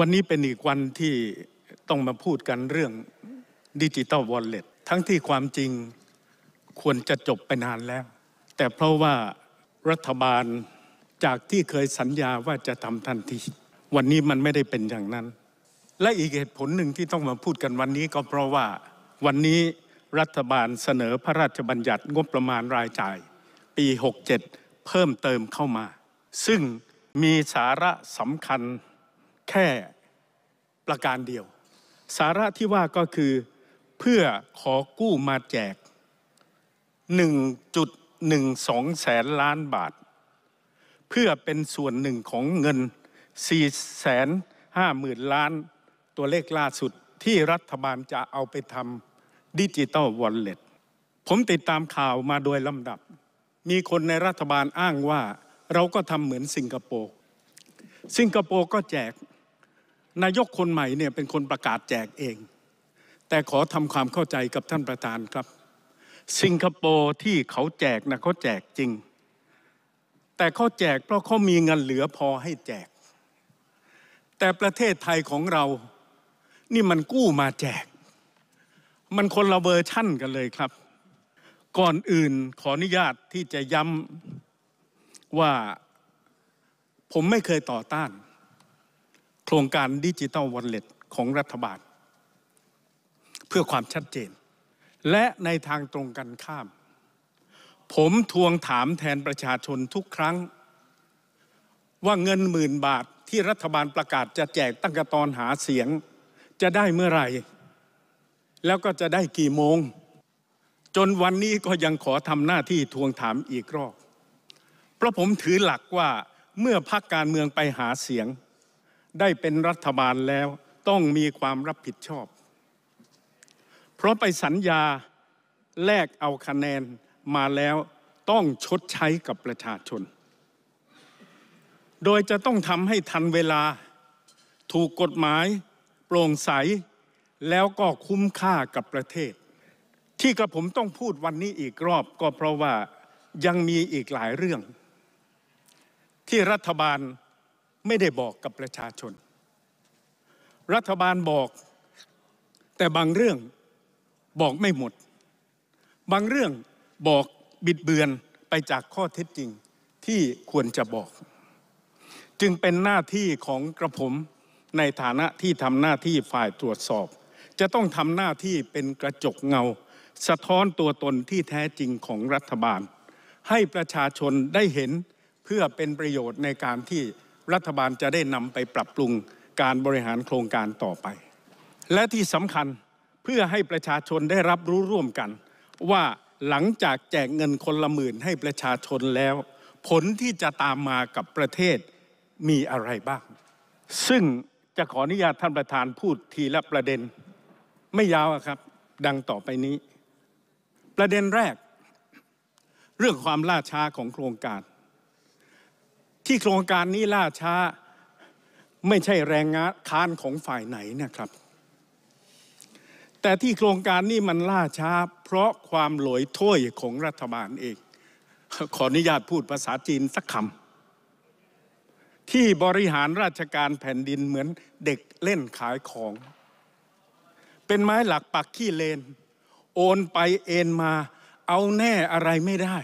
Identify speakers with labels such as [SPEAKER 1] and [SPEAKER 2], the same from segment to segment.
[SPEAKER 1] วันนี้เป็นอีกวันที่ต้องมาพูดกันเรื่องดิจิตอลวอลเล็ต ทั้งที่ความจริงควรจะจบไปนานแล้ว แต่เพราะว่ารัฐบาลจากที่เคยสัญญาว่าจะทำทันที วันนี้มันไม่ได้เป็นอย่างนั้น และอีกเหตุผลหนึ่งที่ต้องมาพูดกันวันนี้ ก็เพราะว่าวันนี้รัฐบาลเสนอพระราชบัญญัติงบประมาณรายจ่าย ปี67เพิ่มเติมเข้ามา ซึ่งมีสาระสำคัญแค่ประการเดียว สาระที่ว่าก็คือ เพื่อขอกู้มาแจก 1.12 แสนล้านบาทเพื่อเป็นส่วนหนึ่งของเงิน4แสน0หมื่นล้าน ตัวเลขล่าสุดที่รัฐบาลจะเอาไปทำดิจิตอลวอลเล็ตผมติดตามข่าวมาโดยลำดับ มีคนในรัฐบาลอ้างว่าเราก็ทำเหมือนสิงคโปร์สิงคโปร์ก็แจกนายกคนใหม่เนี่ยเป็นคนประกาศแจกเอง แต่ขอทำความเข้าใจกับท่านประธานครับ สิงคโปร์ที่เขาแจกนะเขาแจกจริง แต่เขาแจกเพราะเขามีเงินเหลือพอให้แจก แต่ประเทศไทยของเรานี่มันกู้มาแจก มันคนละเวอร์ชั่นกันเลยครับ ก่อนอื่นขออนุญาตที่จะย้ำว่าผมไม่เคยต่อต้านโครงการดิจิทัลวอลเล็ตของรัฐบาล เพื่อความชัดเจน และในทางตรงกันข้าม ผมทวงถามแทนประชาชนทุกครั้ง ว่าเงินหมื่นบาทที่รัฐบาลประกาศจะแจกตั้งแต่ตอนหาเสียงจะได้เมื่อไหร่แล้วก็จะได้กี่โมง จนวันนี้ก็ยังขอทำหน้าที่ทวงถามอีกรอบเพราะผมถือหลักว่าเมื่อพักการเมืองไปหาเสียงได้เป็นรัฐบาลแล้วต้องมีความรับผิดชอบ เพราะไปสัญญาแลกเอาคะแนนมาแล้วต้องชดใช้กับประชาชน โดยจะต้องทำให้ทันเวลา ถูกกฎหมาย โปร่งใส แล้วก็คุ้มค่ากับประเทศ ที่กระผมต้องพูดวันนี้อีกรอบก็เพราะว่ายังมีอีกหลายเรื่อง ที่รัฐบาลไม่ได้บอกกับประชาชน รัฐบาลบอกแต่บางเรื่องบอกไม่หมด บางเรื่องบอกบิดเบือนไปจากข้อเท็จจริงที่ควรจะบอก จึงเป็นหน้าที่ของกระผมในฐานะที่ทำหน้าที่ฝ่ายตรวจสอบ จะต้องทำหน้าที่เป็นกระจกเงา สะท้อนตัวตนที่แท้จริงของรัฐบาล ให้ประชาชนได้เห็นเพื่อเป็นประโยชน์ในการที่รัฐบาลจะได้นำไปปรับปรุงการบริหารโครงการต่อไป และที่สำคัญเพื่อให้ประชาชนได้รับรู้ร่วมกัน ว่าหลังจากแจกเงินคนละหมื่นให้ประชาชนแล้ว ผลที่จะตามมากับประเทศมีอะไรบ้าง ซึ่งจะขออนุญาตท่านประธานพูดทีละประเด็น ไม่ยาวครับ ดังต่อไปนี้ ประเด็นแรก เรื่องความล่าช้าของโครงการที่โครงการนี้ล่าช้าไม่ใช่แรงงานค้านของฝ่ายไหนนะครับ แต่ที่โครงการนี้มันล่าช้า เพราะความหลอยถ้วยของรัฐบาลเอง ขออนุญาตพูดภาษาจีนสักคำที่บริหารราชการแผ่นดินเหมือนเด็กเล่นขายของ เป็นไม้หลักปักขี้เลน โอนไปเอ็นมาเอาแน่อะไรไม่ได้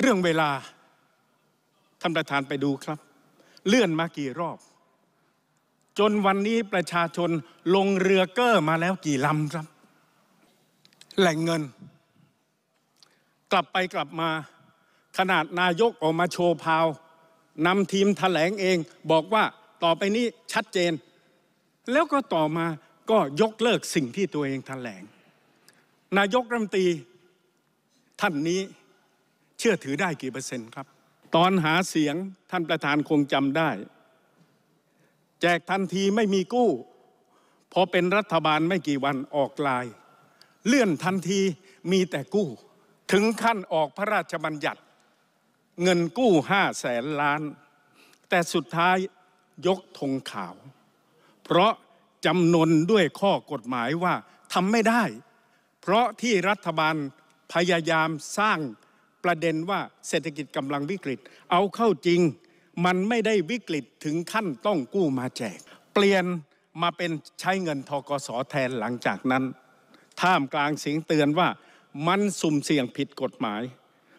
[SPEAKER 1] เรื่องเวลาานประธานไปดูครับ เลื่อนมากี่รอบ จนวันนี้ประชาชนลงเรือเกอ้อมาแล้วกี่ลำครับ แหล่งเงิน กลับไปกลับมาขนาดนายกออกมาโชว์พาวนำทีมถแถลงเอง บอกว่าต่อไปนี้ชัดเจน แล้วก็ต่อมาก็ยกเลิกสิ่งที่ตัวเองถแถลง นายกรัมตีท่านนี้เชื่อถือได้กี่เปอร์เซ็นต์ครับตอนหาเสียงท่านประธานคงจำได้ แจกทันทีไม่มีกู้พอเป็นรัฐบาลไม่กี่วันออกลาย เลื่อนทันทีมีแต่กู้ ถึงขั้นออกพระราชบัญญัติ เงินกู้ห้าแสนล้าน แต่สุดท้ายยกธงขาว เพราะจำนนด้วยข้อกฎหมายว่าทำไม่ได้ เพราะที่รัฐบาลพยายามสร้างประเด็นว่าเศรษฐกิจกำลังวิกฤต เอาเข้าจริง มันไม่ได้วิกฤตถึงขั้นต้องกู้มาแจก เปลี่ยนมาเป็นใช้เงินทกสแทนหลังจากนั้น ท่ามกลางเสียงเตือนว่า มันสุ่มเสี่ยงผิดกฎหมาย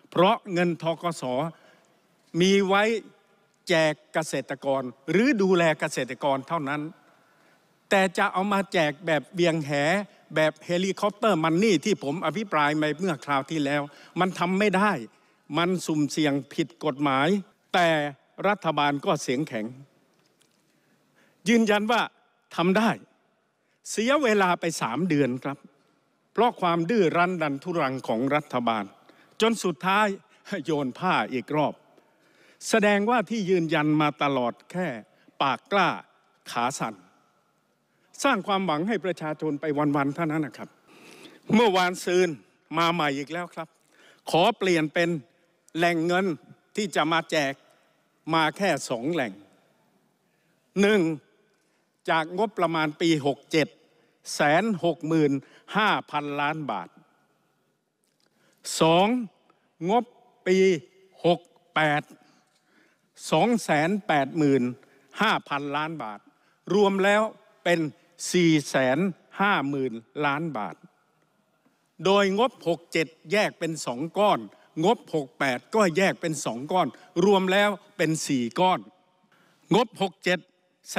[SPEAKER 1] เพราะเงินทกสมีไว้แจกเกษตรกรหรือดูแลเกษตรกรเท่านั้น แต่จะเอามาแจกแบบเบียงแหแบบเฮลิคอปเตอร์มันนี่ที่ผมอภิปรายไปเมื่อคราวที่แล้ว มันทำไม่ได้ มันสุ่มเสี่ยงผิดกฎหมาย แต่รัฐบาลก็เสียงแข็ง ยืนยันว่าทำได้ เสียเวลาไปสามเดือนครับ เพราะความดื้อรั้นดันทุรังของรัฐบาล จนสุดท้ายโยนผ้าอีกรอบ แสดงว่าที่ยืนยันมาตลอดแค่ปากกล้าขาสั่นสร้างความหวังให้ประชาชนไปวันๆเท่านั้นนะครับ เมื่อวานซืนมาใหม่อีกแล้วครับ ขอเปลี่ยนเป็นแหล่งเงินที่จะมาแจกมาแค่สองแหล่ง หนึ่ง จากงบประมาณปี 67แสนหกหมื่นห้าพันล้านบาท สอง งบปี 68 2 8 5 0 0 0ล้านบาท รวมแล้วเป็น450,000ล้านบาท โดยงบ 67 แยกเป็น 2 ก้อน งบ 68 ก็แยกเป็น 2 ก้อน รวมแล้วเป็น 4 ก้อน งบ 67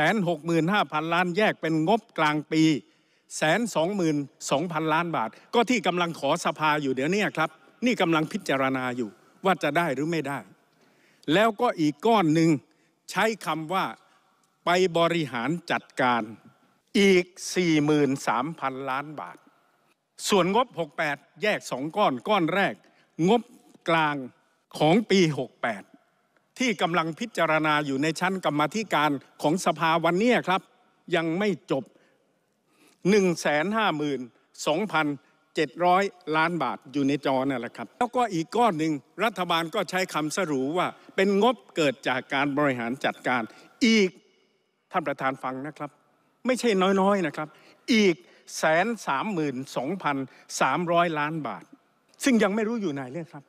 [SPEAKER 1] 165,000ล้านแยกเป็นงบกลางปีแสนสองหมื่นสองพันล้านบาท ก็ที่กำลังขอสภาอยู่เดี๋ยวนี้ครับ นี่กำลังพิจารณาอยู่ว่าจะได้หรือไม่ได้ แล้วก็อีกก้อนหนึ่งใช้คำว่าไปบริหารจัดการอีก 43,000 ล้านบาท ส่วนงบ 68 แยก 2 ก้อน ก้อนแรก งบกลางของปี 68 ที่กำลังพิจารณาอยู่ในชั้นกรรมธิการของสภาวันนี้ครับยังไม่จบ 152,700 ล้านบาทอยู่ในจอนั่นแหละครับ แล้วก็อีกก้อนหนึ่ง รัฐบาลก็ใช้คำสรุว่า เป็นงบเกิดจากการบริหารจัดการอีก ท่านประธานฟังนะครับไม่ใช่น้อย ๆ นะครับ อีกแสนสามหมื่นสองพันสามร้อยล้านบาท ซึ่งยังไม่รู้อยู่ไหนเลยครับ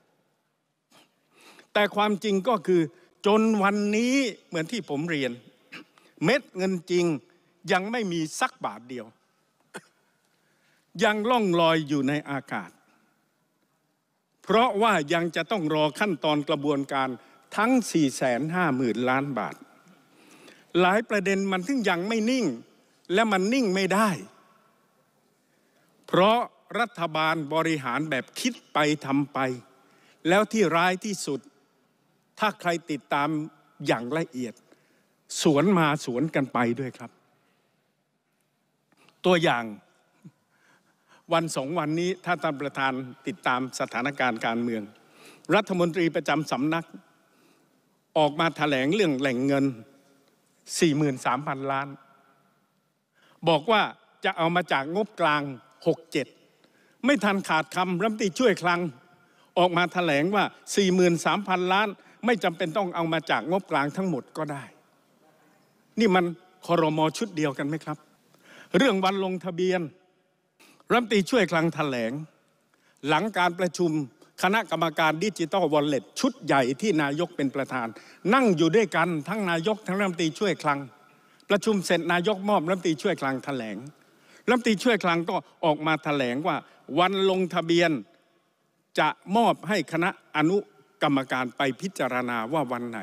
[SPEAKER 1] แต่ความจริงก็คือจนวันนี้เหมือนที่ผมเรียนเม็ดเงินจริงยังไม่มีสักบาทเดียว ยังล่องลอยอยู่ในอากาศ เพราะว่ายังจะต้องรอขั้นตอนกระบวนการทั้ง 4 5 0 0 0 0 ล้านบาท หลายประเด็นมันถึงยังไม่นิ่งและมันนิ่งไม่ได้ เพราะรัฐบาลบริหารแบบคิดไปทำไป แล้วที่ร้ายที่สุดถ้าใครติดตามอย่างละเอียด สวนมาสวนกันไปด้วยครับ ตัวอย่างวันสองวันนี้ถ้าท่านประธานติดตามสถานการณ์การเมือง รัฐมนตรีประจำสำนัก ออกมาถแถลงเรื่องแหล่งเงิน 43,000 ล้านบอกว่าจะเอามาจากงบกลาง 67 ไม่ทันขาดคำรัฐมนตรีช่วยคลัง ออกมาถแถลงว่า 43,000 ล้าน ไม่จำเป็นต้องเอามาจากงบกลางทั้งหมดก็ได้ นี่มันคอรมอชุดเดียวกันไหมครับ เรื่องวันลงทะเบียน รัฐมนตรีช่วยคลังถแถลง หลังการประชุมคณะกรรมการดิจิตอลวอลเล็ตชุดใหญ่ที่นายกเป็นประธาน นั่งอยู่ด้วยกันทั้งนายกทั้งรัฐมนตรีช่วยคลังประชุมเสร็จนายกมอบรัฐมนตรีช่วยคลังแถลงรัฐมนตรีช่วยคลังก็ออกมาแถลง ว่า วันลงทะเบียนจะมอบให้คณะอนุกรรมการไปพิจารณา ว่าวันไหน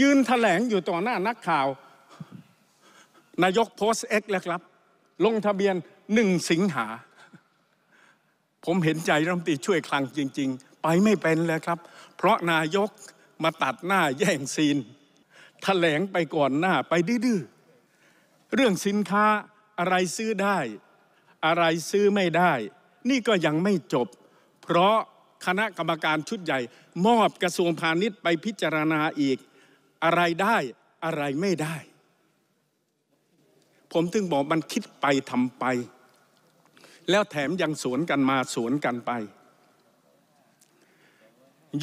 [SPEAKER 1] ยืนแถลง อยู่ต่อหน้านักข่าว นายกโพสเอ็กแล้ว ครับ ลงทะเบียนหนึ่งสิงหา ผมเห็นใจรัฐมนตรีช่วยคลังจริง ๆ ไปไม่เป็นแล้วครับ เพราะนายกมาตัดหน้าแย่งซีน แถลงไปก่อนหน้า ไปดื้อเรื่องสินค้าอะไรซื้อได้ อะไรซื้อไม่ได้ นี่ก็ยังไม่จบ เพราะคณะกรรมการชุดใหญ่ มอบกระทรวงพาณิชย์ไปพิจารณาอีก อะไรได้อะไรไม่ได้ ผมถึงบอกมันคิดไปทำไป แล้วแถมยังสวนกันมา สวนกันไป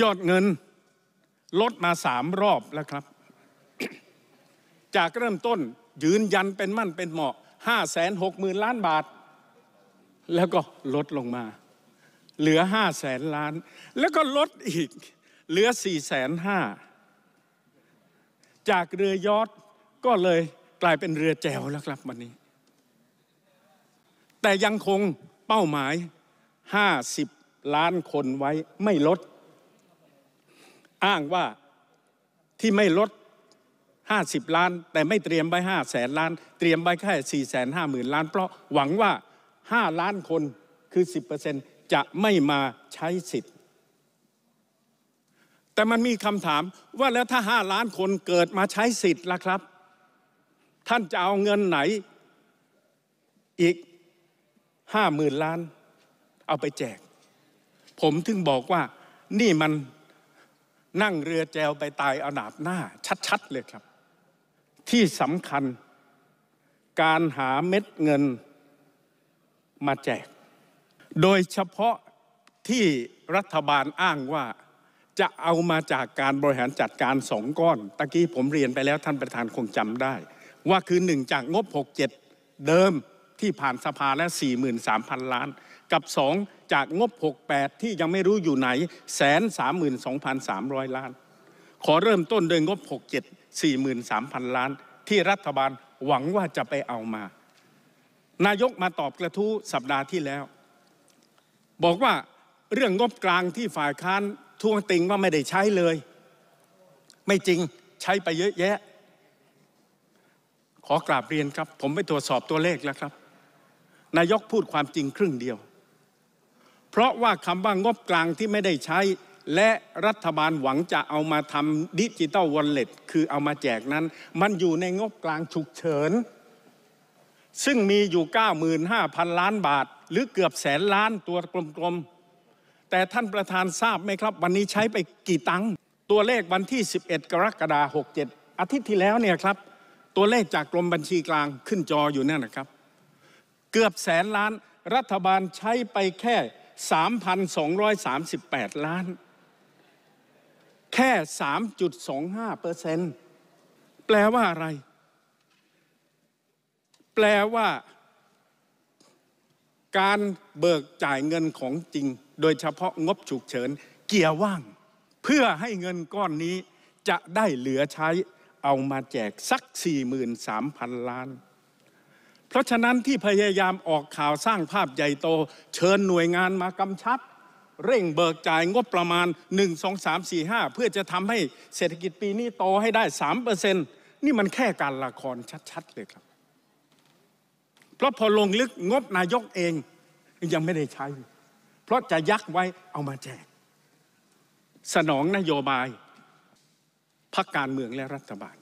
[SPEAKER 1] ยอดเงินลดมาสามรอบแล้วครับ จากเริ่มต้นยืนยันเป็นมั่นเป็นเหมาะห้าแสนหกหมื่นล้านบาท แล้วก็ลดลงมา เหลือห้าแสนล้าน แล้วก็ลดอีก เหลือสี่แสนห้า จากเรือยอดก็เลยกลายเป็นเรือแจวแล้วครับวันนี้ แต่ยังคงเป้าหมาย 50 ล้านคนไว้ไม่ลด อ้างว่าที่ไม่ลด50 ล้าน แต่ไม่เตรียมไว้5แสนล้าน เตรียมไว้แค่4แสนห้าหมื่นล้าน เพราะหวังว่า 5 ล้านคนคือ 10%จะไม่มาใช้สิทธิ์แต่มันมีคำถามว่าแล้วถ้า 5 ล้านคนเกิดมาใช้สิทธิ์ล่ะครับ ท่านจะเอาเงินไหนอีกห้าหมื่นล้านเอาไปแจก ผมถึงบอกว่านี่มันนั่งเรือแจวไปตายเอาหนาบหน้า ชัดๆเลยครับที่สำคัญการหาเม็ดเงินมาแจก โดยเฉพาะที่รัฐบาลอ้างว่าจะเอามาจากการบริหารจัดการสองก้อน ตะกี้ผมเรียนไปแล้วท่านประธานคงจำได้ ว่าคือหนึ่งจากงบ 67 เดิมที่ผ่านสภาและ 43,000 ล้าน กับ2จากงบ 68 ที่ยังไม่รู้อยู่ไหนแสนสามหมื่นสองพันสามร้อยล้าน ขอเริ่มต้นโดยงบ 67 43,000 ล้านที่รัฐบาลหวังว่าจะไปเอามา นายกมาตอบกระทู้สัปดาห์ที่แล้ว บอกว่าเรื่องงบกลางที่ฝ่ายค้านทวงติงว่าไม่ได้ใช้เลย ไม่จริงใช้ไปเยอะแยะ ขอกราบเรียนครับ ผมไปตรวจสอบตัวเลขแล้วครับ นายกพูดความจริงครึ่งเดียว เพราะว่าคำว่างบกลางที่ไม่ได้ใช้และรัฐบาลหวังจะเอามาทำดิจิตอลวอลเล็ตคือเอามาแจกนั้น มันอยู่ในงบกลางฉุกเฉิน ซึ่งมีอยู่ 95,000 ล้านบาท หรือเกือบแสนล้านตัวกลมๆ แต่ท่านประธานทราบไหมครับ วันนี้ใช้ไปกี่ตังค์ตัวเลขวันที่ 11 กรกฎาคม67 อาทิตย์ที่แล้วเนี่ยครับ ตัวเลขจากกรมบัญชีกลางขึ้นจออยู่นั่นนะครับ เกือบแสนล้านรัฐบาลใช้ไปแค่ 3,238 ล้านแค่ 3.25%แปลว่าอะไร แปลว่าการเบิกจ่ายเงินของจริง โดยเฉพาะงบฉุกเฉินเกียร์ว่าง เพื่อให้เงินก้อนนี้จะได้เหลือใช้เอามาแจกสัก 43,000 ล้าน เพราะฉะนั้นที่พยายามออกข่าวสร้างภาพใหญ่โต เชิญหน่วยงานมากำชับเร่งเบิกจ่ายงบประมาณ1 2 3 4 5 เพื่อจะทำให้เศรษฐกิจปีนี้โตให้ได้3%นี่มันแค่การละครชัด ๆ เลยครับ เพราะพอลงลึกงบนายกเองยังไม่ได้ใช้ เพราะจะยักไว้เอามาแจก สนองนโยบายพักการเมืองและรัฐบาล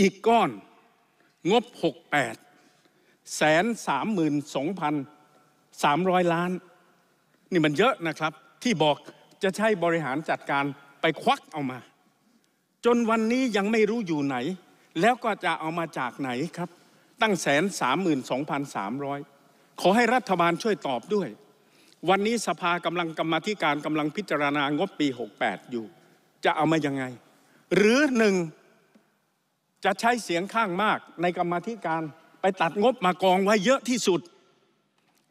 [SPEAKER 1] อีกก้อน งบ 68แสนสามหมื่นสองพัน300 ล้าน นี่มันเยอะนะครับที่บอกจะใช้บริหารจัดการไปควักเอามา จนวันนี้ยังไม่รู้อยู่ไหน แล้วก็จะเอามาจากไหนครับ ตั้งแสนสามหมื่นสองพันสามร้อยขอให้รัฐบาลช่วยตอบด้วย วันนี้สภากำลังกรรมธิการกำลังพิจารณางบปี 68 อยู่ จะเอามายังไง หรือหนึ่งจะใช้เสียงข้างมากในกรรมธิการไปตัดงบมากองไว้เยอะที่สุด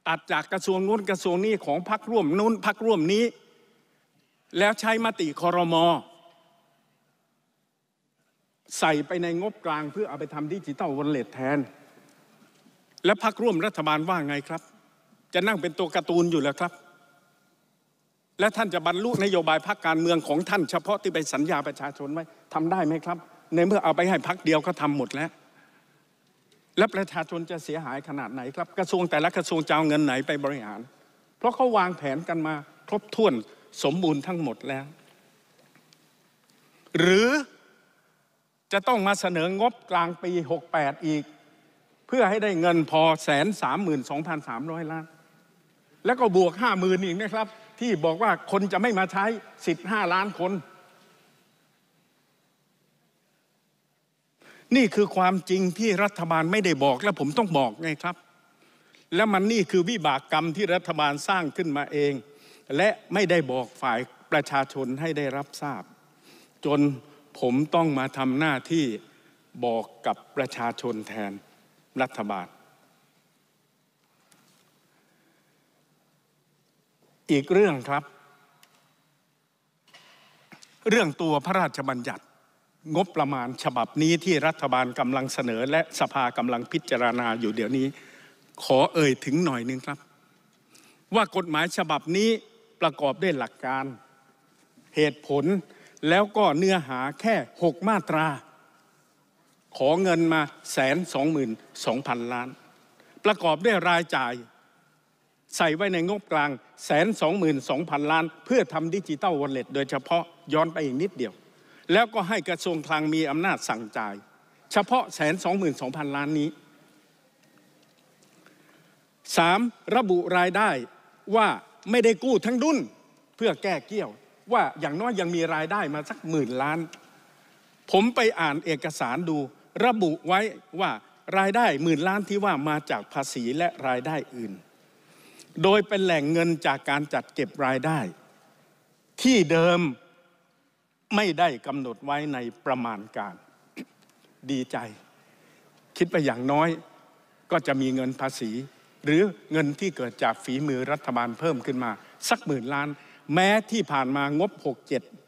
[SPEAKER 1] ตัดจากกระทรวงนู้นกระทรวงนี้ของพักร่วมนู้น พักร่วมนี้ แล้วใช้มติคอรมอใส่ไปในงบกลางเพื่อเอาไปทำดิจิตอลวอลเล็ตแทน และพักร่วมรัฐบาลว่าไงครับ จะนั่งเป็นตัวการ์ตูนอยู่แล้วครับ และท่านจะบรรลุนโยบายพักการเมืองของท่านเฉพาะที่ไปสัญญาประชาชนไว้ทำได้ไหมครับ ในเมื่อเอาไปให้พักเดียวก็ทำหมดแล้วและประชาชนจะเสียหายขนาดไหนครับ กระทรวงแต่ละกระทรวงจะเอาเงินไหนไปบริหาร เพราะเขาวางแผนกันมาครบถ้วนสมบูรณ์ทั้งหมดแล้ว หรือจะต้องมาเสนองบกลางปี 68 อีก เพื่อให้ได้เงินพอแสนสามหมื่นสองพันสามร้อยล้าน แล้วก็บวกห้าหมื่นอีกนะครับ ที่บอกว่าคนจะไม่มาใช้สิบห้าล้านคนนี่คือความจริงที่รัฐบาลไม่ได้บอกและผมต้องบอกไงครับ และมันนี่คือวิบากกรรมที่รัฐบาลสร้างขึ้นมาเอง และไม่ได้บอกฝ่ายประชาชนให้ได้รับทราบ จนผมต้องมาทำหน้าที่บอกกับประชาชนแทนรัฐบาล อีกเรื่องครับ เรื่องตัวพระราชบัญญัติงบประมาณฉบับนี้ที่รัฐบาลกำลังเสนอและสภากำลังพิจารณาอยู่เดี๋ยวนี้ ขอเอ่ยถึงหน่อยนึงครับ ว่ากฎหมายฉบับนี้ประกอบด้วยหลักการเหตุผลแล้วก็เนื้อหาแค่ 6 มาตราขอเงินมาแสนสองหมื่นสองพันล้าน ประกอบด้วยรายจ่าย ใส่ไว้ในงบกลางแสนสองหมื่นสองพันล้าน เพื่อทำดิจิตอลวอลเล็ตโดยเฉพาะย้อนไปอีกนิดเดียวแล้วก็ให้กระทรวงคลังมีอำนาจสั่งจ่ายเฉพาะแสนสองหมื่นสองพันล้านนี้สามระบุรายได้ว่าไม่ได้กู้ทั้งดุนเพื่อแก้เกี้ยวว่าอย่างน้อยยังมีรายได้มาสักหมื่นล้าน ผมไปอ่านเอกสารดู ระบุไว้ว่ารายได้หมื่นล้านที่ว่ามาจากภาษีและรายได้อื่น โดยเป็นแหล่งเงินจากการจัดเก็บรายได้ ที่เดิมไม่ได้กำหนดไว้ในประมาณการ ดีใจ คิดไปอย่างน้อยก็จะมีเงินภาษี หรือเงินที่เกิดจากฝีมือรัฐบาลเพิ่มขึ้นมา สักหมื่นล้าน แม้ที่ผ่านมางบ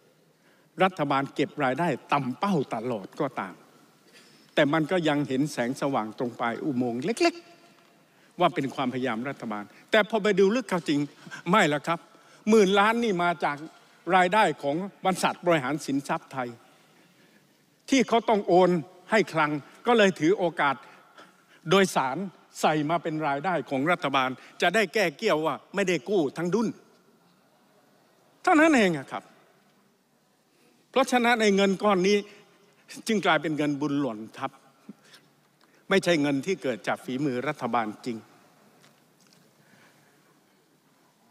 [SPEAKER 1] 67 รัฐบาลเก็บรายได้ต่ำเป้าตลอดก็ตามแต่มันก็ยังเห็นแสงสว่างตรงปลายอุโมงค์เล็กๆ ว่าเป็นความพยายามรัฐบาล แต่พอไปดูลึกเข้าจริงไม่ละครับหมื่นล้านนี่มาจากรายได้ของบรรษัทบริหารสินทรัพย์ไทย ที่เขาต้องโอนให้คลัง ก็เลยถือโอกาส โดยสารใส่มาเป็นรายได้ของรัฐบาล จะได้แก้เกี่ยวว่าไม่ได้กู้ทั้งดุนเท่านั้นเองครับ เพราะฉะนั้นในเงินก้อนนี้จึงกลายเป็นเงินบุญหล่นทับ ไม่ใช่เงินที่เกิดจากฝีมือรัฐบาลจริง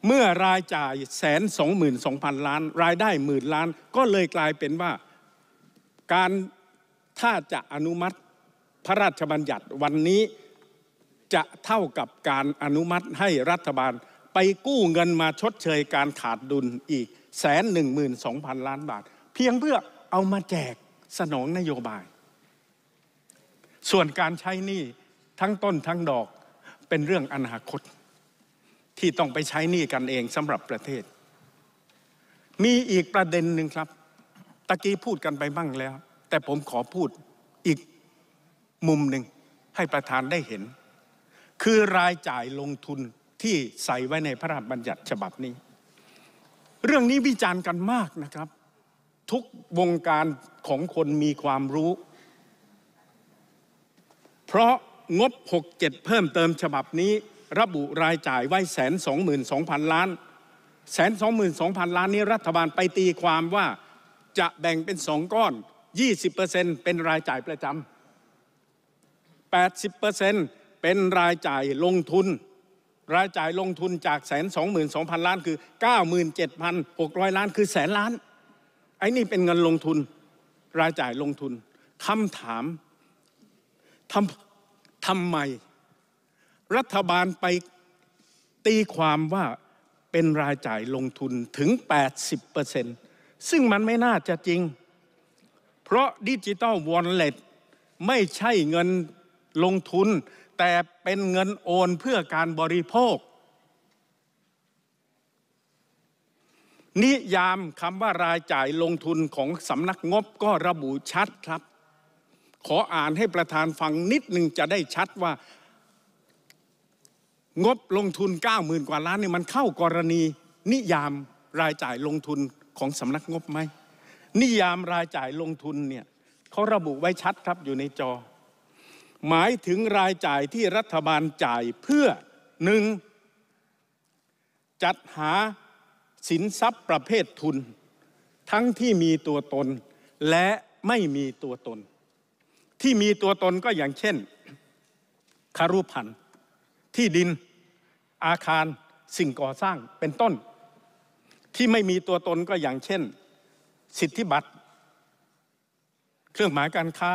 [SPEAKER 1] เมื่อรายจ่ายแสนสองหมื่นสองพันล้านรายได้หมื่นล้าน ก็เลยกลายเป็นว่าการถ้าจะอนุมัติพระราชบัญญัติวันนี้จะเท่ากับการอนุมัติให้รัฐบาลไปกู้เงินมาชดเชยการขาดดุลอีกแสนหนึ่งหมื่นสองพันล้านบาท เพียงเพื่อเอามาแจกสนองนโยบาย ส่วนการใช้หนี้ทั้งต้นทั้งดอกเป็นเรื่องอนาคตที่ต้องไปใช้หนี้กันเองสำหรับประเทศ มีอีกประเด็นหนึ่งครับ ตะกี้พูดกันไปบ้างแล้ว แต่ผมขอพูดอีกมุมหนึ่งให้ประธานได้เห็น คือรายจ่ายลงทุนที่ใส่ไว้ในพระราชบัญญัติฉบับนี้ เรื่องนี้วิจารณ์กันมากนะครับ ทุกวงการของคนมีความรู้ เพราะงบ67 เพิ่มเติมฉบับนี้ระบุรายจ่ายไว้แสนสองหมื่นสองพันล้านแสนสองหมื่นสองพันล้านนี้รัฐบาลไปตีความว่าจะแบ่งเป็นสองก้อนยี่สิบเปอร์เซ็นเป็นรายจ่ายประจำแปดสิบเปอร์เซ็นเป็นรายจ่ายลงทุน รายจ่ายลงทุนจากแสนสองหมื่นสองพันล้านคือเก้าหมื่นเจ็ดพันหกร้อยล้านคือแสนล้านไอ้นี่เป็นเงินลงทุน รายจ่ายลงทุนคำถามทำทำไมรัฐบาลไปตีความว่าเป็นรายจ่ายลงทุนถึง 80%ซึ่งมันไม่น่าจะจริง เพราะดิจิตอลวอลเล็ตไม่ใช่เงินลงทุน แต่เป็นเงินโอนเพื่อการบริโภค นิยามคำว่ารายจ่ายลงทุนของสำนักงบก็ระบุชัดครับ ขออ่านให้ประธานฟังนิดหนึ่งจะได้ชัดว่างบลงทุน 90,000กว่าล้านเนี่ยมันเข้ากรณีนิยามรายจ่ายลงทุนของสำนักงบไหม นิยามรายจ่ายลงทุนเนี่ยเขาระบุไว้ชัดครับอยู่ในจอ หมายถึงรายจ่ายที่รัฐบาลจ่ายเพื่อหนึ่งจัดหาสินทรัพย์ประเภททุน ทั้งที่มีตัวตนและไม่มีตัวตน ที่มีตัวตนก็อย่างเช่นคารุพันธ์ที่ดินอาคารสิ่งก่อสร้างเป็นต้นที่ไม่มีตัวตนก็อย่างเช่น สิทธิบัตรเครื่องหมายการค้า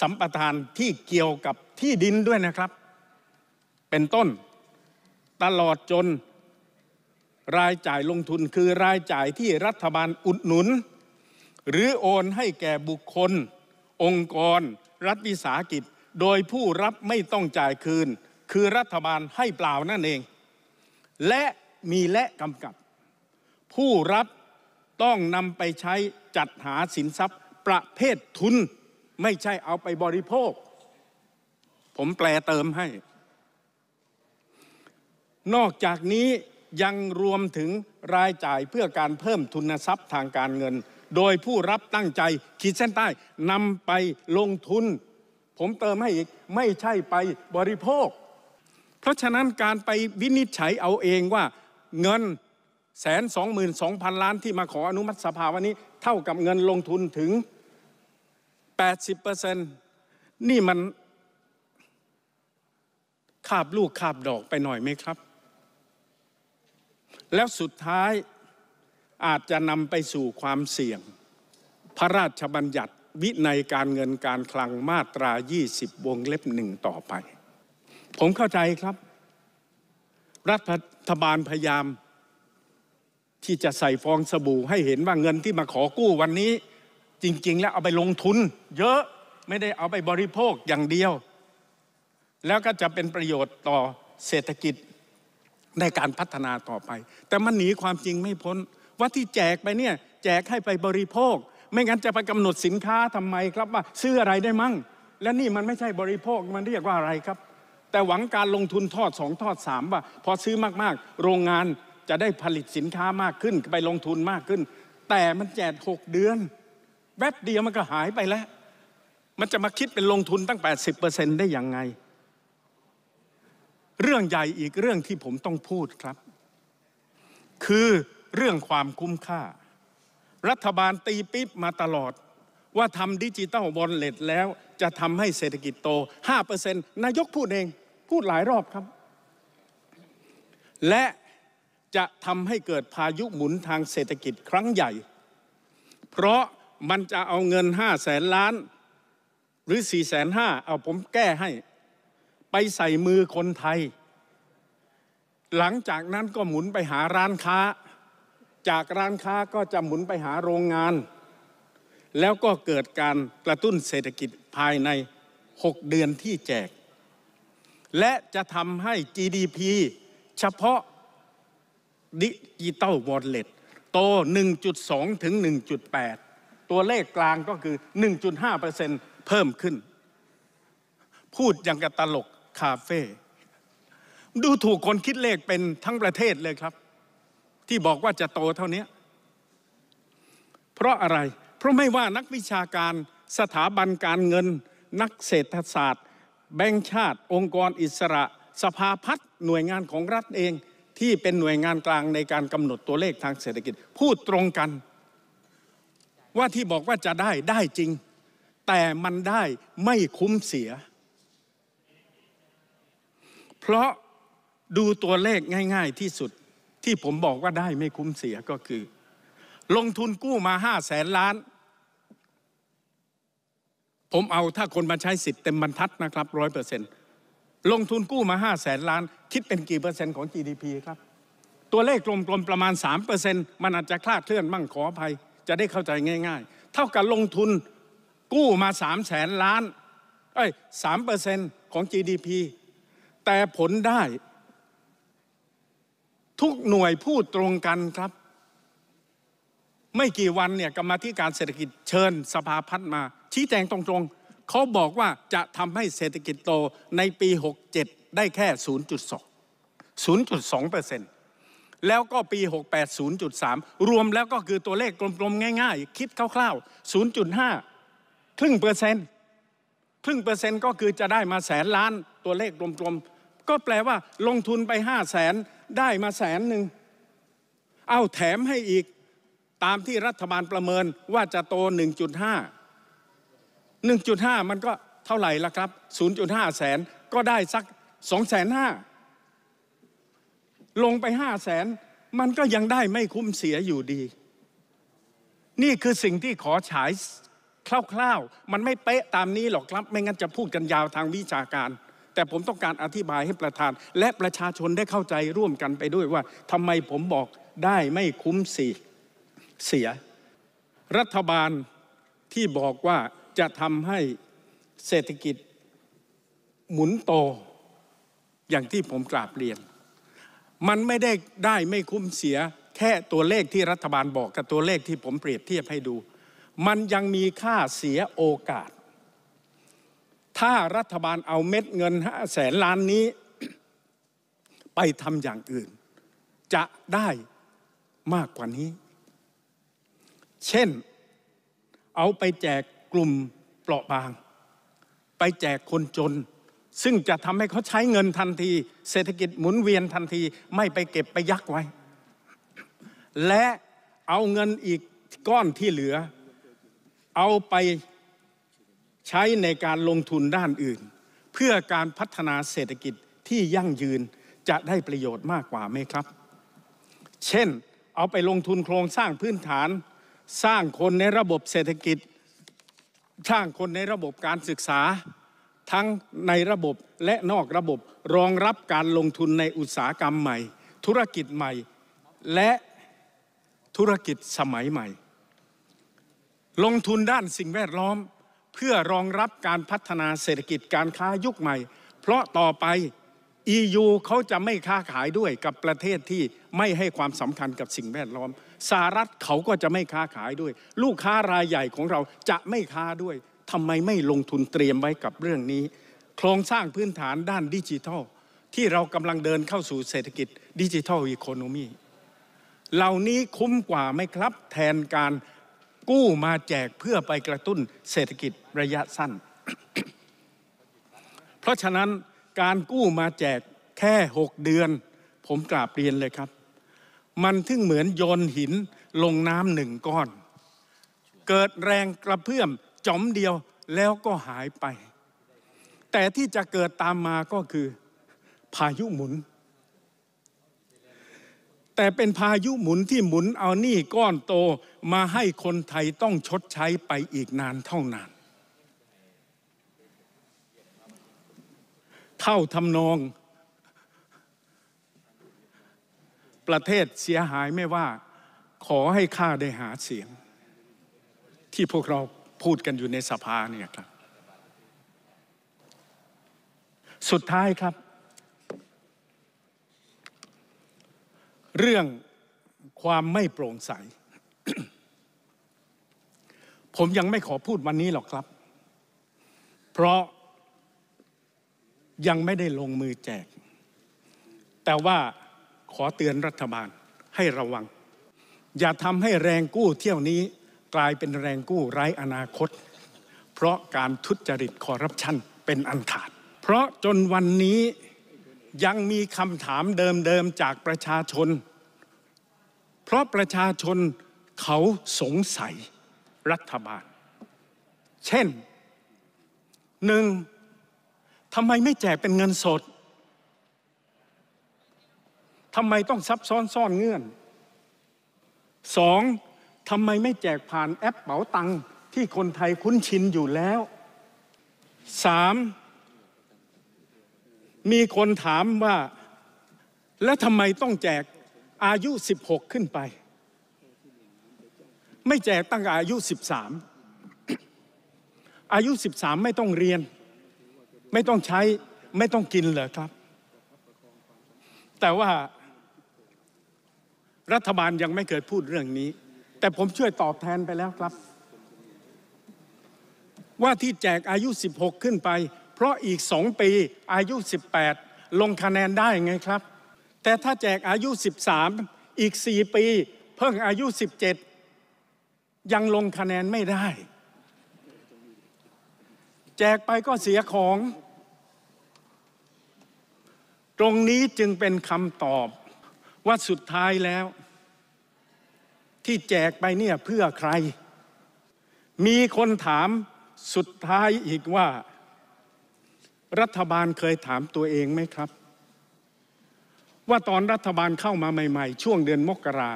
[SPEAKER 1] สัมปทานที่เกี่ยวกับที่ดินด้วยนะครับ เป็นต้น ตลอดจนรายจ่ายลงทุนคือรายจ่ายที่รัฐบาลอุดหนุน หรือโอนให้แก่บุคคล องค์กร รัฐวิสาหกิจ โดยผู้รับไม่ต้องจ่ายคืนคือรัฐบาลให้เปล่านั่นเอง และมีและกำกับ ผู้รับต้องนำไปใช้จัดหาสินทรัพย์ประเภททุน ไม่ใช่เอาไปบริโภค ผมแปลเติมให้ นอกจากนี้ยังรวมถึงรายจ่ายเพื่อการเพิ่มทุนทรัพย์ทางการเงิน โดยผู้รับตั้งใจขีดเส้นใต้นำไปลงทุน ผมเติมให้อีก ไม่ใช่ไปบริโภคเพราะฉะนั้นการไปวินิจฉัยเอาเองว่าเงินแสนสองหมื่นสองพันล้านที่มาขออนุมัติสภาวันนี้เท่ากับเงินลงทุนถึง 80%นี่มันคาบลูกคาบดอกไปหน่อยไหมครับ แล้วสุดท้ายอาจจะนำไปสู่ความเสี่ยง พระราชบัญญัติวินัยการเงินการคลังมาตรา 20 วงเล็บหนึ่งต่อไปผมเข้าใจครับ รัฐบาลพยายามที่จะใส่ฟองสบู่ ให้เห็นว่าเงินที่มาขอกู้วันนี้จริง ๆ แล้วเอาไปลงทุนเยอะไม่ได้เอาไปบริโภคอย่างเดียว แล้วก็จะเป็นประโยชน์ต่อเศรษฐกิจในการพัฒนาต่อไป แต่มันหนีความจริงไม่พ้นว่าที่แจกไปเนี่ย แจกให้ไปบริโภค ไม่งั้นจะไปกำหนดสินค้าทำไมครับว่า ซื้ออะไรได้มั่ง และนี่มันไม่ใช่บริโภคมันเรียกว่าอะไรครับแต่หวังการลงทุนทอดสองทอดสามว่า พอซื้อมากๆ โรงงานจะได้ผลิตสินค้ามากขึ้นไปลงทุนมากขึ้น แต่มันแจกหกเดือน แวบเดียวมันก็หายไปแล้ว มันจะมาคิดเป็นลงทุนตั้ง 80%ได้ยังไง เรื่องใหญ่อีกเรื่องที่ผมต้องพูดครับ คือเรื่องความคุ้มค่า รัฐบาลตีปิ๊บมาตลอดว่าทำดิจิตอลบอลเล็ตแล้ว จะทำให้เศรษฐกิจโต 5%นายกพูดเอง พูดหลายรอบครับ และจะทำให้เกิดพายุหมุนทางเศรษฐกิจครั้งใหญ่ เพราะมันจะเอาเงิน 5 แสนล้าน หรือ4แสนห้าเอาผมแก้ให้ ไปใส่มือคนไทย หลังจากนั้นก็หมุนไปหาร้านค้า จากร้านค้าก็จะหมุนไปหาโรงงานแล้วก็เกิดการกระตุ้นเศรษฐกิจภายใน 6 เดือนที่แจก และจะทำให้ GDP เฉพาะดิจิตอลวอลเล็ตโต 1.2ถึง 1.8 ตัวเลขกลางก็คือ 1.5%เพิ่มขึ้น พูดอย่างกับตลกคาเฟ่ดูถูกคนคิดเลขเป็นทั้งประเทศเลยครับ ที่บอกว่าจะโตเท่านี้เพราะอะไรเพราะไม่ว่านักวิชาการสถาบันการเงิน นักเศรษฐศาสตร์ แบงค์ชาติองค์กรอิสระสภาพัฒน์หน่วยงานของรัฐเองที่เป็นหน่วยงานกลางในการกำหนดตัวเลขทางเศรษฐกิจพูดตรงกัน ว่าที่บอกว่าจะได้ได้จริง แต่มันได้ไม่คุ้มเสีย เพราะดูตัวเลขง่าย ๆ ที่สุดที่ผมบอกว่าได้ไม่คุ้มเสียก็คือ ลงทุนกู้มาห้าแสนล้านผมเอาถ้าคนมาใช้สิทธิ์เต็มบรรทัดนะครับร้อยเปอร์เซ็นต์ลงทุนกู้มาห้าแสนล้านคิดเป็นกี่เปอร์เซ็นต์ของ GDP ครับ ตัวเลขกลมๆประมาณสามเเปอร์์ซ็นตมันอาจจะคลาดเคลื่อนมั่งขออภัย จะได้เข้าใจง่ายๆ เท่ากับลงทุนกู้มาสามแสนล้าน เอ้ยสามเปอร์เซ็นต์ของ GDP แต่ผลได้ ทุกหน่วยพูดตรงกันครับ ไม่กี่วันเนี่ยกรรมธิการเศรษฐกิจเชิญสภาพัฒน์มาชี้แจงตรงๆ เขาบอกว่าจะทำให้เศรษฐกิจโตในปี 67 ได้แค่ 0.2 0.2เปอร์เซ็นต์แล้วก็ปี 68 0.3 รวมแล้วก็คือตัวเลขกลมๆง่ายๆ คิดคร่าว ๆ 0.5ครึ่งเปอร์เซ็นต์ครึ่งเปอร์เซ็นต์ก็คือจะได้มาแสนล้านตัวเลขกลมๆ ก็แปลว่าลงทุนไป 5 0 0แสนได้มาแสนหนึ่งเอาแถมให้อีกตามที่รัฐบาลประเมินว่าจะโต 1.5 1.5 มันก็เท่าไหร่ละครับ 0.5 แสน ก็ได้สัก2แสนห้าลงไป5แสนมันก็ยังได้ไม่คุ้มเสียอยู่ดี นี่คือสิ่งที่ขอฉายคร่าวๆ มันไม่เป๊ะตามนี้หรอกครับ ไม่งั้นจะพูดกันยาวทางวิชาการ แต่ผมต้องการอธิบายให้ประธาน และประชาชนได้เข้าใจร่วมกันไปด้วยว่าทำไมผมบอกได้ไม่คุ้มเสีย รัฐบาลที่บอกว่าจะทำให้เศรษฐกิจหมุนโตอย่างที่ผมกราบเรียน มันไม่ได้ได้ไม่คุ้มเสียแค่ตัวเลขที่รัฐบาลบอกกับตัวเลขที่ผมเปรียบเทียบให้ดู มันยังมีค่าเสียโอกาส ถ้ารัฐบาลเอาเม็ดเงินห้าแสนล้านนี้ไปทำอย่างอื่น จะได้มากกว่านี้ เช่นเอาไปแจกกลุ่มเปราะบางไปแจกคนจน ซึ่งจะทำให้เขาใช้เงินทันที เศรษฐกิจหมุนเวียนทันทีไม่ไปเก็บไปยักไว้ และเอาเงินอีกก้อนที่เหลือ เอาไปใช้ในการลงทุนด้านอื่น เพื่อการพัฒนาเศรษฐกิจที่ยั่งยืนจะได้ประโยชน์มากกว่าไหมครับ เช่นเอาไปลงทุนโครงสร้างพื้นฐานสร้างคนในระบบเศรษฐกิจสร้างคนในระบบการศึกษาทั้งในระบบและนอกระบบรองรับการลงทุนในอุตสาหกรรมใหม่ ธุรกิจใหม่และธุรกิจสมัยใหม่ ลงทุนด้านสิ่งแวดล้อมเพื่อรองรับการพัฒนาเศรษฐกิจการค้ายุคใหม่ เพราะต่อไป EU เขาจะไม่ค้าขายด้วยกับประเทศที่ไม่ให้ความสำคัญกับสิ่งแวดล้อมสหรัฐเขาก็จะไม่ค้าขายด้วย ลูกค้ารายใหญ่ของเราจะไม่ค้าด้วยทำไมไม่ลงทุนเตรียมไว้กับเรื่องนี้โครงสร้างพื้นฐานด้านดิจิทัล ที่เรากำลังเดินเข้าสู่เศรษฐกิจ ดิจิทัลอีโคโนมีเหล่านี้คุ้มกว่าไหมครับแทนการกู้มาแจกเพื่อไปกระตุ้นเศรษฐกิจระยะสั้น เพราะฉะนั้นการกู้มาแจกแค่ 6 เดือนผมกราบเรียนเลยครับมันถึงเหมือนโยนหินลงน้ำหนึ่งก้อน เกิดแรงกระเพื่อมจอมเดียวแล้วก็หายไป แต่ที่จะเกิดตามมาก็คือ พายุหมุน แต่เป็นพายุหมุนที่หมุนเอานี่ก้อนโตมาให้คนไทยต้องชดใช้ไปอีกนานเท่านาน เท่าทำนองประเทศเสียหายไม่ว่าขอให้ข้าได้หาเสียง ที่พวกเราพูดกันอยู่ในสภาเนี่ยครับ สุดท้ายครับ เรื่องความไม่โปร่งใส ผมยังไม่ขอพูดวันนี้หรอกครับ เพราะยังไม่ได้ลงมือแจก แต่ว่าขอเตือนรัฐบาลให้ระวัง อย่าทำให้แรงกู้เที่ยวนี้กลายเป็นแรงกู้ไร้อนาคต เพราะการทุจริตคอร์รัปชันเป็นอันขาดเพราะจนวันนี้ยังมีคำถามเดิมๆจากประชาชน เพราะประชาชนเขาสงสัยรัฐบาล เช่นหนึ่งทำไมไม่แจกเป็นเงินสดทำไมต้องซับซ้อนซ่อนเงื่อนสอง ทำไมไม่แจกผ่านแอปเป๋าตังที่คนไทยคุ้นชินอยู่แล้วสามมีคนถามว่า แล้วทำไมต้องแจกอายุ 16 ขึ้นไป ไม่แจกตั้งแต่อายุ 13 อายุ 13 ไม่ต้องเรียน ไม่ต้องใช้ไม่ต้องกินเหรอครับ แต่ว่ารัฐบาลยังไม่เคยพูดเรื่องนี้ แต่ผมช่วยตอบแทนไปแล้วครับ ว่าที่แจกอายุ 16 ขึ้นไป เพราะอีกสองปีอายุ 18 ลงคะแนนได้ไงครับ แต่ถ้าแจกอายุ 13 อีก 4 ปี เพิ่งอายุ 17 ยังลงคะแนนไม่ได้ แจกไปก็เสียของ ตรงนี้จึงเป็นคำตอบว่าสุดท้ายแล้ว ที่แจกไปเนี่ย เพื่อใคร มีคนถามสุดท้ายอีกว่า รัฐบาลเคยถามตัวเองไหมครับ ว่าตอนรัฐบาลเข้ามาใหม่ๆ ช่วงเดือนมกรา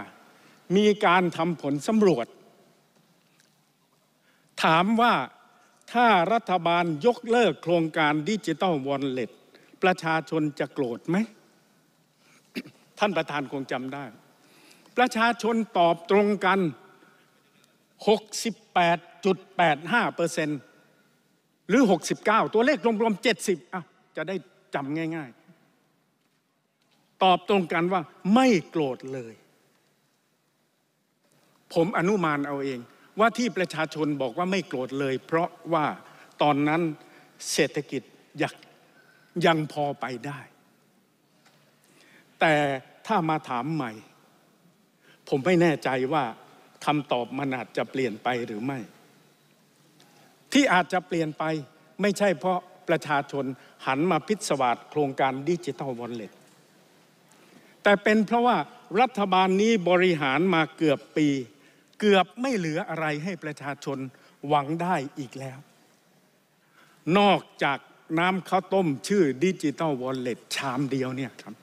[SPEAKER 1] มีการทำผลสำรวจ ถามว่าถ้ารัฐบาลยกเลิกโครงการดิจิตอลวอลเล็ตประชาชนจะโกรธไหมท่านประธานคงจำได้ ประชาชนตอบตรงกัน 68.85%หรือ 69 ตัวเลขรวมๆ 70อ่ะจะได้จำง่ายๆ ตอบตรงกันว่าไม่โกรธเลย ผมอนุมานเอาเองว่าที่ประชาชนบอกว่าไม่โกรธเลยเพราะว่าตอนนั้นเศรษฐกิจ ยังยังพอไปได้แต่ถ้ามาถามใหม่ ผมไม่แน่ใจว่าคำตอบมันอาจจะเปลี่ยนไปหรือไม่ ที่อาจจะเปลี่ยนไป ไม่ใช่เพราะประชาชนหันมาพิศวาสโครงการดิจิทัลวอลเล็ตแต่เป็นเพราะว่ารัฐบาลนี้บริหารมาเกือบปี เกือบไม่เหลืออะไรให้ประชาชนหวังได้อีกแล้ว นอกจากน้ำข้าวต้มชื่อดิจิทัลวอลเล็ตชามเดียวเนี่ยครับ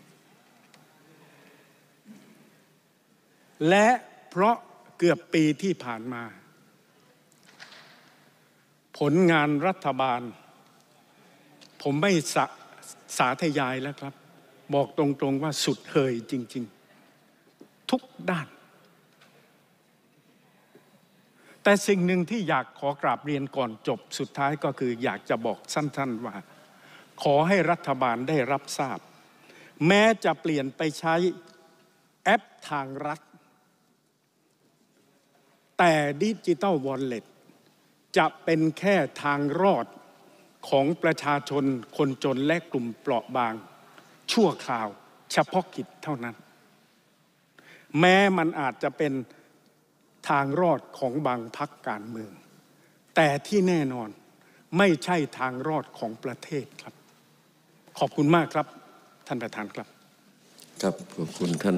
[SPEAKER 1] และเพราะเกือบปีที่ผ่านมา ผลงานรัฐบาล ผมไม่สสาธยายแล้วครับ บอกตรงๆว่าสุดเหยจริงๆ ทุกด้าน แต่สิ่งหนึ่งที่อยากขอกราบเรียนก่อนจบสุดท้ายก็คือ อยากจะบอกสั้นๆว่า ขอให้รัฐบาลได้รับทราบ แม้จะเปลี่ยนไปใช้แอปทางรัฐแต่ดิจิตอลวอลเล็ตจะเป็นแค่ทางรอดของประชาชนคนจนและกลุ่มเปราะบาง ชั่วคราว เฉพาะกิจเท่านั้น แม้มันอาจจะเป็นทางรอดของบางพักการเมือง แต่ที่แน่นอนไม่ใช่ทางรอดของประเทศครับ ขอบคุณมากครับ ท่านประธานครับ ครับขอบคุณท่าน